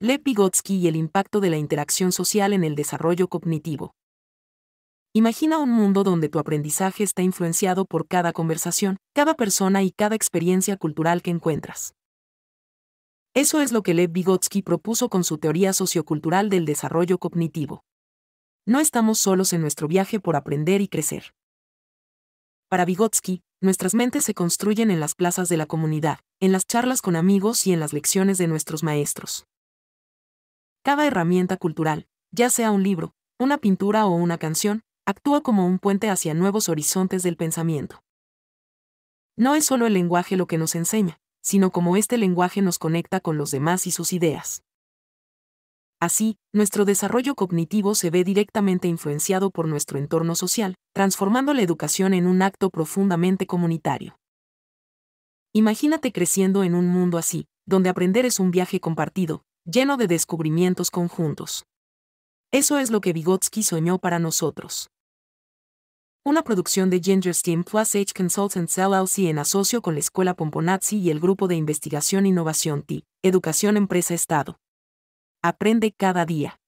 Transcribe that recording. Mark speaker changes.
Speaker 1: Lev Vygotsky y el impacto de la interacción social en el desarrollo cognitivo. Imagina un mundo donde tu aprendizaje está influenciado por cada conversación, cada persona y cada experiencia cultural que encuentras. Eso es lo que Lev Vygotsky propuso con su teoría sociocultural del desarrollo cognitivo. No estamos solos en nuestro viaje por aprender y crecer. Para Vygotsky, nuestras mentes se construyen en las plazas de la comunidad, en las charlas con amigos y en las lecciones de nuestros maestros. Cada herramienta cultural, ya sea un libro, una pintura o una canción, actúa como un puente hacia nuevos horizontes del pensamiento. No es solo el lenguaje lo que nos enseña, sino cómo este lenguaje nos conecta con los demás y sus ideas. Así, nuestro desarrollo cognitivo se ve directamente influenciado por nuestro entorno social, transformando la educación en un acto profundamente comunitario. Imagínate creciendo en un mundo así, donde aprender es un viaje compartido, lleno de descubrimientos conjuntos. Eso es lo que Vygotsky soñó para nosotros. Una producción de Ginger Steam Plus H Consultants LLC en asocio con la Escuela Pomponazzi y el Grupo de Investigación Innovación TI, Educación Empresa Estado. Aprende cada día.